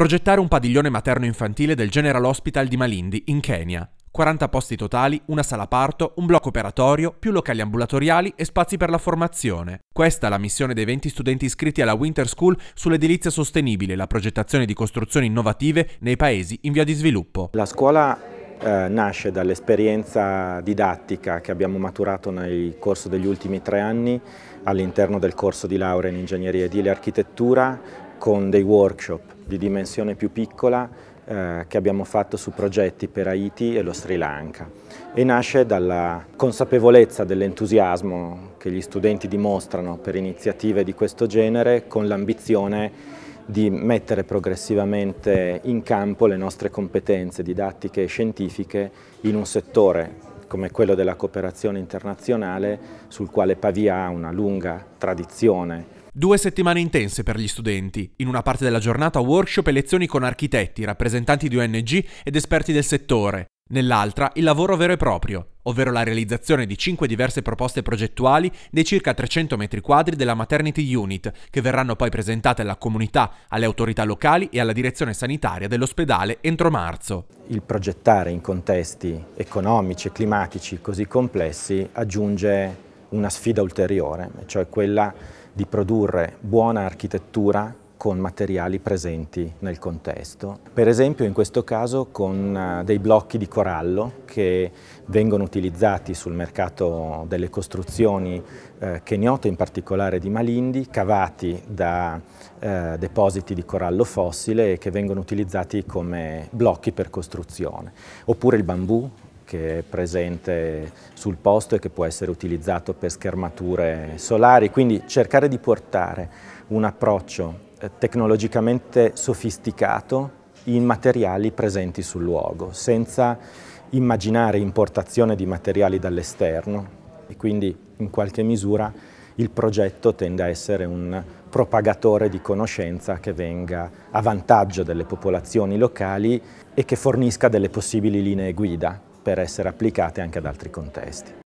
progettare un padiglione materno-infantile del General Hospital di Malindi, in Kenya. 40 posti totali, una sala parto, un blocco operatorio, più locali ambulatoriali e spazi per la formazione. Questa è la missione dei 20 studenti iscritti alla Winter School sull'edilizia sostenibile e la progettazione di costruzioni innovative nei paesi in via di sviluppo. La scuola eh, nasce dall'esperienza didattica che abbiamo maturato nel corso degli ultimi tre anni all'interno del corso di laurea in ingegneria edile e architettura con dei workshop di dimensione più piccola eh, che abbiamo fatto su progetti per Haiti e lo Sri Lanka e nasce dalla consapevolezza dell'entusiasmo che gli studenti dimostrano per iniziative di questo genere con l'ambizione di mettere progressivamente in campo le nostre competenze didattiche e scientifiche in un settore come quello della cooperazione internazionale sul quale Pavia ha una lunga tradizione Due settimane intense per gli studenti. In una parte della giornata workshop e lezioni con architetti, rappresentanti di ONG ed esperti del settore. Nell'altra il lavoro vero e proprio, ovvero la realizzazione di cinque diverse proposte progettuali dei circa 300 metri quadri della Maternity Unit, che verranno poi presentate alla comunità, alle autorità locali e alla direzione sanitaria dell'ospedale entro marzo. Il progettare in contesti economici e climatici così complessi aggiunge una sfida ulteriore, cioè quella di produrre buona architettura con materiali presenti nel contesto. Per esempio in questo caso con eh, dei blocchi di corallo che vengono utilizzati sul mercato delle costruzioni eh, kenyote, in particolare di Malindi, cavati da eh, depositi di corallo fossile e che vengono utilizzati come blocchi per costruzione. Oppure il bambù, che è presente sul posto e che può essere utilizzato per schermature solari, quindi cercare di portare un approccio eh, tecnologicamente sofisticato in materiali presenti sul luogo, senza immaginare importazione di materiali dall'esterno e quindi in qualche misura il progetto tende a essere un propagatore di conoscenza che venga a vantaggio delle popolazioni locali e che fornisca delle possibili linee guida per essere applicate anche ad altri contesti.